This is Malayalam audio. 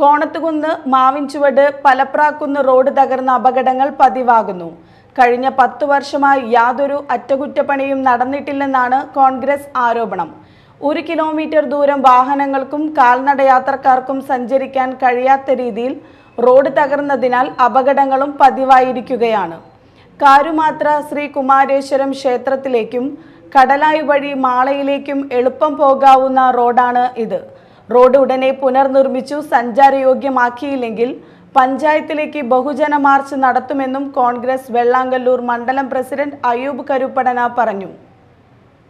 കോണത്തുകുന്ന് മാവിൻചുവട് പലപ്രാക്കുന്ന് റോഡ് തകർന്ന അപകടങ്ങൾ പതിവാകുന്നു കഴിഞ്ഞ പത്തു വർഷമായി യാതൊരു അറ്റകുറ്റപ്പണിയും നടന്നിട്ടില്ലെന്നാണ് കോൺഗ്രസ് ആരോപണം ഒരു കിലോമീറ്റർ ദൂരം വാഹനങ്ങൾക്കും കാൽനടയാത്രക്കാർക്കും സഞ്ചരിക്കാൻ കഴിയാത്ത രീതിയിൽ റോഡ് തകർന്നതിനാൽ അപകടങ്ങളും പതിവായിരിക്കുകയാണ് കാരുമാത്ര ശ്രീ കുമാരേശ്വരം ക്ഷേത്രത്തിലേക്കും കടലായി വഴി മാളയിലേക്കും എളുപ്പം പോകാവുന്ന റോഡാണ് ഇത് റോഡ് ഉടനെ പുനർനിർമ്മിച്ചു സഞ്ചാരയോഗ്യമാക്കിയില്ലെങ്കിൽ പഞ്ചായത്തിലേക്ക് ബഹുജന മാർച്ച് നടത്തുമെന്നും കോൺഗ്രസ് വെള്ളാങ്കല്ലൂർ മണ്ഡലം പ്രസിഡന്റ് അയ്യൂബ് കരുപ്പടന പറഞ്ഞു